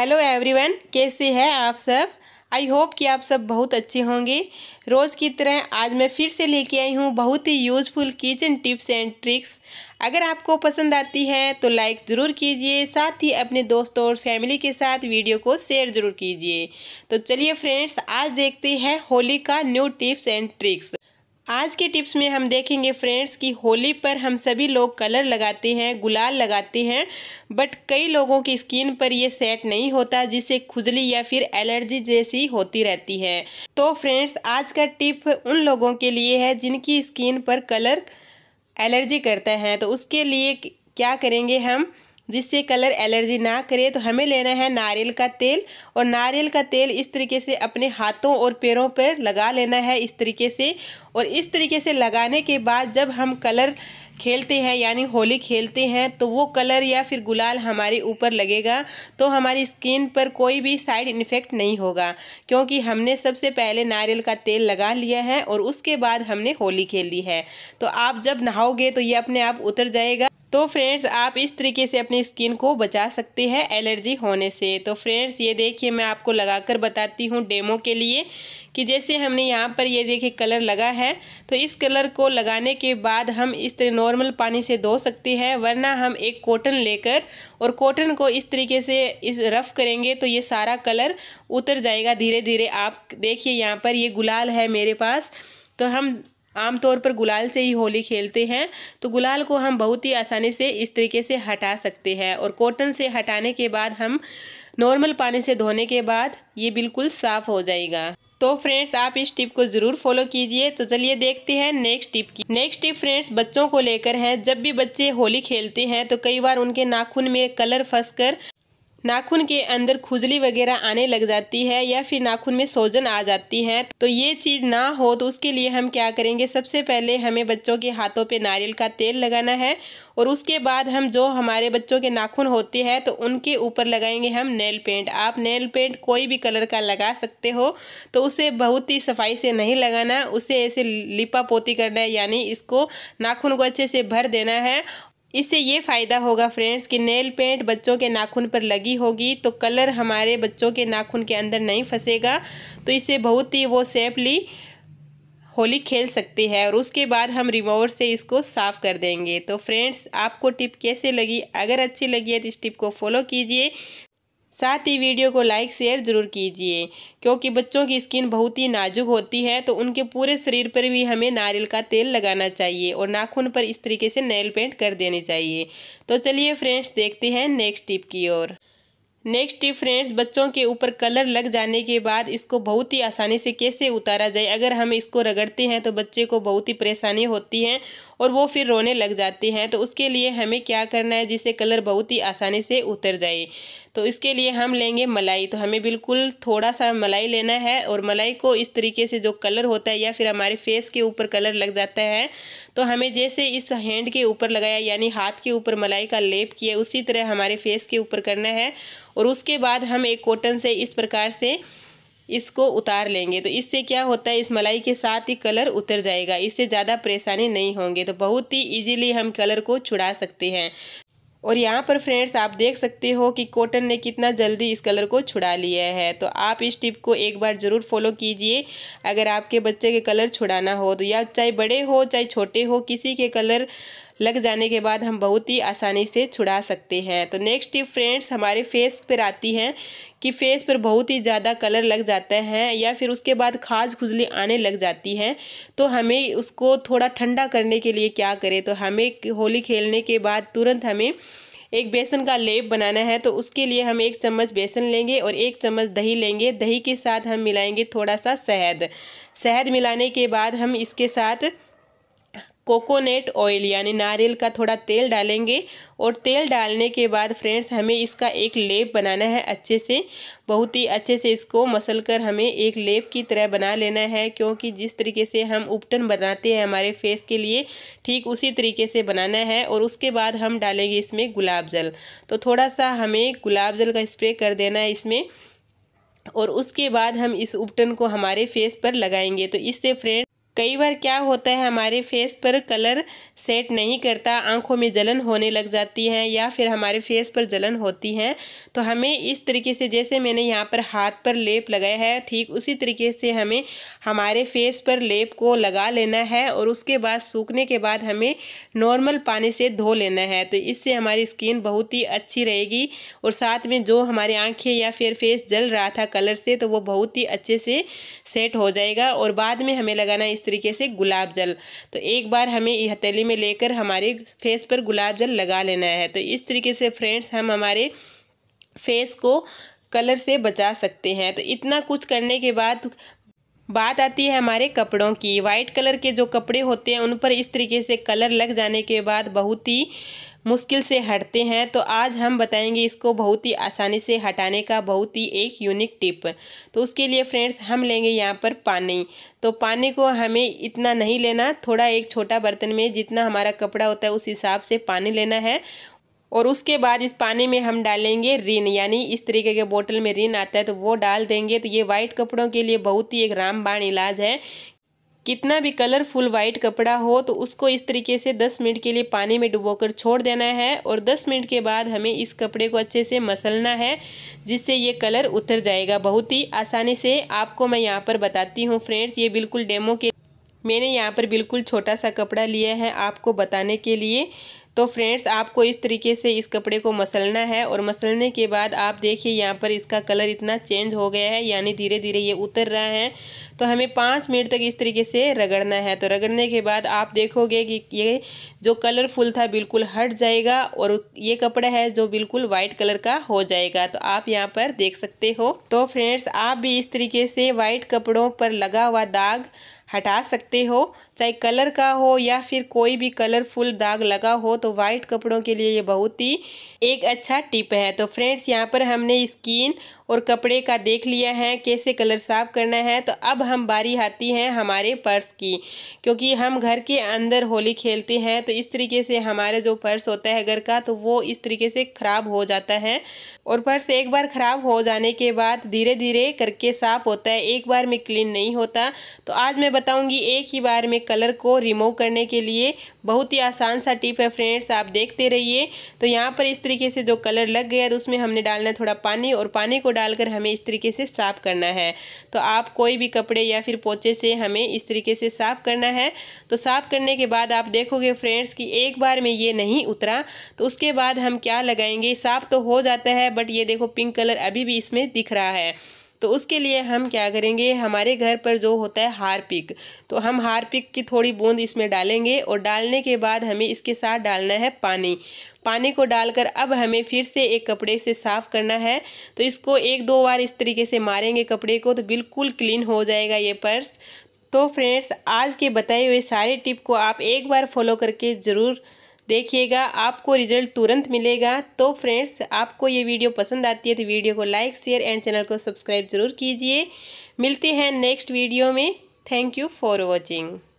hello everyone कैसे हैं आप सब आई होप कि आप सब बहुत अच्छे होंगे रोज़ की तरह आज मैं फिर से लेके आई हूँ बहुत ही useful kitchen tips and tricks अगर आपको पसंद आती है तो लाइक ज़रूर कीजिए साथ ही अपने दोस्तों और फैमिली के साथ वीडियो को शेयर ज़रूर कीजिए तो चलिए फ्रेंड्स आज देखते हैं होली का न्यू टिप्स एंड ट्रिक्स आज के टिप्स में हम देखेंगे फ्रेंड्स कि होली पर हम सभी लोग कलर लगाते हैं गुलाल लगाते हैं बट कई लोगों की स्किन पर ये सेट नहीं होता जिससे खुजली या फिर एलर्जी जैसी होती रहती है तो फ्रेंड्स आज का टिप उन लोगों के लिए है जिनकी स्किन पर कलर एलर्जी करता है तो उसके लिए क्या करेंगे हम जिससे कलर एलर्जी ना करे तो हमें लेना है नारियल का तेल और नारियल का तेल इस तरीके से अपने हाथों और पैरों पर लगा लेना है इस तरीके से और इस तरीके से लगाने के बाद जब हम कलर खेलते हैं यानी होली खेलते हैं तो वो कलर या फिर गुलाल हमारे ऊपर लगेगा तो हमारी स्किन पर कोई भी साइड इफ़ेक्ट नहीं होगा क्योंकि हमने सबसे पहले नारियल का तेल लगा लिया है और उसके बाद हमने होली खेली है तो आप जब नहाओगे तो ये अपने आप उतर जाएगा तो फ्रेंड्स आप इस तरीके से अपनी स्किन को बचा सकते हैं एलर्जी होने से तो फ्रेंड्स ये देखिए मैं आपको लगाकर बताती हूँ डेमो के लिए कि जैसे हमने यहाँ पर ये देखिए कलर लगा है तो इस कलर को लगाने के बाद हम इस तरह नॉर्मल पानी से धो सकते हैं वरना हम एक कॉटन लेकर और कॉटन को इस तरीके से इस रफ़ करेंगे तो ये सारा कलर उतर जाएगा धीरे धीरे आप देखिए यहाँ पर ये गुलाल है मेरे पास तो हम आमतौर पर गुलाल से ही होली खेलते हैं तो गुलाल को हम बहुत ही आसानी से इस तरीके से हटा सकते हैं और कॉटन से हटाने के बाद हम नॉर्मल पानी से धोने के बाद ये बिल्कुल साफ़ हो जाएगा तो फ्रेंड्स आप इस टिप को ज़रूर फॉलो कीजिए तो चलिए देखते हैं नेक्स्ट टिप की नेक्स्ट टिप फ्रेंड्स बच्चों को लेकर है जब भी बच्चे होली खेलते हैं तो कई बार उनके नाखून में कलर फंसकर नाखून के अंदर खुजली वगैरह आने लग जाती है या फिर नाखून में सोजन आ जाती है तो ये चीज़ ना हो तो उसके लिए हम क्या करेंगे सबसे पहले हमें बच्चों के हाथों पे नारियल का तेल लगाना है और उसके बाद हम जो हमारे बच्चों के नाखून होते हैं तो उनके ऊपर लगाएंगे हम नेल पेंट आप नेल पेंट कोई भी कलर का लगा सकते हो तो उसे बहुत ही सफाई से नहीं लगाना उसे ऐसे लिपा पोती करना है यानी इसको नाखून को अच्छे से भर देना है इससे ये फ़ायदा होगा फ्रेंड्स कि नेल पेंट बच्चों के नाखून पर लगी होगी तो कलर हमारे बच्चों के नाखून के अंदर नहीं फंसेगा तो इससे बहुत ही वो सेफली होली खेल सकते हैं और उसके बाद हम रिमोवर से इसको साफ़ कर देंगे तो फ्रेंड्स आपको टिप कैसे लगी अगर अच्छी लगी है तो इस टिप को फॉलो कीजिए साथ ही वीडियो को लाइक शेयर ज़रूर कीजिए क्योंकि बच्चों की स्किन बहुत ही नाजुक होती है तो उनके पूरे शरीर पर भी हमें नारियल का तेल लगाना चाहिए और नाखून पर इस तरीके से नेल पेंट कर देनी चाहिए तो चलिए फ्रेंड्स देखते हैं नेक्स्ट टिप की ओर नेक्स्ट टिप फ्रेंड्स बच्चों के ऊपर कलर लग जाने के बाद इसको बहुत ही आसानी से कैसे उतारा जाए अगर हम इसको रगड़ते हैं तो बच्चे को बहुत ही परेशानी होती है और वो फिर रोने लग जाते हैं तो उसके लिए हमें क्या करना है जिससे कलर बहुत ही आसानी से उतर जाए तो इसके लिए हम लेंगे मलाई तो हमें बिल्कुल थोड़ा सा मलाई लेना है और मलाई को इस तरीके से जो कलर होता है या फिर हमारे फेस के ऊपर कलर लग जाता है तो हमें जैसे इस हैंड के ऊपर लगाया यानी हाथ के ऊपर मलाई का लेप किया उसी तरह हमारे फेस के ऊपर करना है और उसके बाद हम एक कॉटन से इस प्रकार से इसको उतार लेंगे तो इससे क्या होता है इस मलाई के साथ ही कलर उतर जाएगा इससे ज़्यादा परेशानी नहीं होंगे तो बहुत ही इजीली हम कलर को छुड़ा सकते हैं और यहाँ पर फ्रेंड्स आप देख सकते हो कि कॉटन ने कितना जल्दी इस कलर को छुड़ा लिया है तो आप इस टिप को एक बार ज़रूर फॉलो कीजिए अगर आपके बच्चे के कलर छुड़ाना हो तो या चाहे बड़े हो चाहे छोटे हो किसी के कलर लग जाने के बाद हम बहुत ही आसानी से छुड़ा सकते हैं तो नेक्स्ट टिप फ्रेंड्स हमारे फेस पर आती है कि फेस पर बहुत ही ज़्यादा कलर लग जाता है या फिर उसके बाद खाज खुजली आने लग जाती है तो हमें उसको थोड़ा ठंडा करने के लिए क्या करें तो हमें होली खेलने के बाद तुरंत हमें एक बेसन का लेप बनाना है तो उसके लिए हम एक चम्मच बेसन लेंगे और एक चम्मच दही लेंगे दही के साथ हम मिलाएंगे थोड़ा सा शहद शहद मिलाने के बाद हम इसके साथ कोकोनट ऑयल यानी नारियल का थोड़ा तेल डालेंगे और तेल डालने के बाद फ्रेंड्स हमें इसका एक लेप बनाना है अच्छे से बहुत ही अच्छे से इसको मसल कर हमें एक लेप की तरह बना लेना है क्योंकि जिस तरीके से हम उपटन बनाते हैं हमारे फेस के लिए ठीक उसी तरीके से बनाना है और उसके बाद हम डालेंगे इसमें गुलाब जल तो थोड़ा सा हमें गुलाब जल का स्प्रे कर देना है इसमें और उसके बाद हम इस उपटन को हमारे फेस पर लगाएंगे तो इससे फ्रेंड कई बार क्या होता है हमारे फेस पर कलर सेट नहीं करता आंखों में जलन होने लग जाती है या फिर हमारे फेस पर जलन होती है तो हमें इस तरीके से जैसे मैंने यहाँ पर हाथ पर लेप लगाया है ठीक उसी तरीके से हमें हमारे फेस पर लेप को लगा लेना है और उसके बाद सूखने के बाद हमें नॉर्मल पानी से धो लेना है तो इससे हमारी स्किन बहुत ही अच्छी रहेगी और साथ में जो हमारी आँखें या फिर फेस जल रहा था कलर से तो वो बहुत ही अच्छे से सेट हो जाएगा और बाद में हमें लगाना इस तरीके से गुलाब जल तो एक बार हमें हथेली में लेकर हमारे फेस पर गुलाब जल लगा लेना है तो इस तरीके से फ्रेंड्स हम हमारे फेस को कलर से बचा सकते हैं तो इतना कुछ करने के बाद बात आती है हमारे कपड़ों की वाइट कलर के जो कपड़े होते हैं उन पर इस तरीके से कलर लग जाने के बाद बहुत ही मुश्किल से हटते हैं तो आज हम बताएंगे इसको बहुत ही आसानी से हटाने का बहुत ही एक यूनिक टिप तो उसके लिए फ्रेंड्स हम लेंगे यहाँ पर पानी तो पानी को हमें इतना नहीं लेना थोड़ा एक छोटा बर्तन में जितना हमारा कपड़ा होता है उस हिसाब से पानी लेना है और उसके बाद इस पानी में हम डालेंगे रिन यानी इस तरीके के बोतल में रिन आता है तो वो डाल देंगे तो ये वाइट कपड़ों के लिए बहुत ही एक रामबाण इलाज है कितना भी कलरफुल वाइट कपड़ा हो तो उसको इस तरीके से 10 मिनट के लिए पानी में डुबोकर छोड़ देना है और 10 मिनट के बाद हमें इस कपड़े को अच्छे से मसलना है जिससे ये कलर उतर जाएगा बहुत ही आसानी से आपको मैं यहाँ पर बताती हूँ फ्रेंड्स ये बिल्कुल डेमो के मैंने यहाँ पर बिल्कुल छोटा सा कपड़ा लिया है आपको बताने के लिए तो फ्रेंड्स आपको इस तरीके से इस कपड़े को मसलना है और मसलने के बाद आप देखिए यहाँ पर इसका कलर इतना चेंज हो गया है यानी धीरे धीरे ये उतर रहा है तो हमें पाँच मिनट तक इस तरीके से रगड़ना है तो रगड़ने के बाद आप देखोगे कि ये जो कलरफुल था बिल्कुल हट जाएगा और ये कपड़ा है जो बिल्कुल वाइट कलर का हो जाएगा तो आप यहाँ पर देख सकते हो तो फ्रेंड्स आप भी इस तरीके से वाइट कपड़ों पर लगा हुआ दाग हटा सकते हो चाहे कलर का हो या फिर कोई भी कलरफुल दाग लगा हो तो वाइट कपड़ों के लिए ये बहुत ही एक अच्छा टिप है तो फ्रेंड्स यहाँ पर हमने स्किन और कपड़े का देख लिया है कैसे कलर साफ करना है तो अब हम बारी आती हैं हमारे पर्स की क्योंकि हम घर के अंदर होली खेलते हैं तो इस तरीके से हमारे जो पर्स होता है घर का तो वो इस तरीके से ख़राब हो जाता है और पर्स एक बार ख़राब हो जाने के बाद धीरे धीरे करके साफ होता है एक बार में क्लीन नहीं होता तो आज मैं बताऊँगी एक ही बार में कलर को रिमूव करने के लिए बहुत ही आसान सा टिप है फ्रेंड फ्रेंड्स आप देखते रहिए तो यहाँ पर इस तरीके से जो कलर लग गया तो उसमें हमने डालना थोड़ा पानी और पानी को डालकर हमें इस तरीके से साफ़ करना है तो आप कोई भी कपड़े या फिर पोचे से हमें इस तरीके से साफ़ करना है तो साफ़ करने के बाद आप देखोगे फ्रेंड्स कि एक बार में ये नहीं उतरा तो उसके बाद हम क्या लगाएंगे साफ़ तो हो जाता है बट ये देखो पिंक कलर अभी भी इसमें दिख रहा है तो उसके लिए हम क्या करेंगे हमारे घर पर जो होता है हारपिक तो हम हारपिक की थोड़ी बूंद इसमें डालेंगे और डालने के बाद हमें इसके साथ डालना है पानी पानी को डालकर अब हमें फिर से एक कपड़े से साफ़ करना है तो इसको एक दो बार इस तरीके से मारेंगे कपड़े को तो बिल्कुल क्लीन हो जाएगा ये पर्स तो फ्रेंड्स आज के बताए हुए सारे टिप को आप एक बार फॉलो करके ज़रूर देखिएगा आपको रिजल्ट तुरंत मिलेगा तो फ्रेंड्स आपको ये वीडियो पसंद आती है तो वीडियो को लाइक शेयर एंड चैनल को सब्सक्राइब ज़रूर कीजिए मिलते हैं नेक्स्ट वीडियो में थैंक यू फॉर वॉचिंग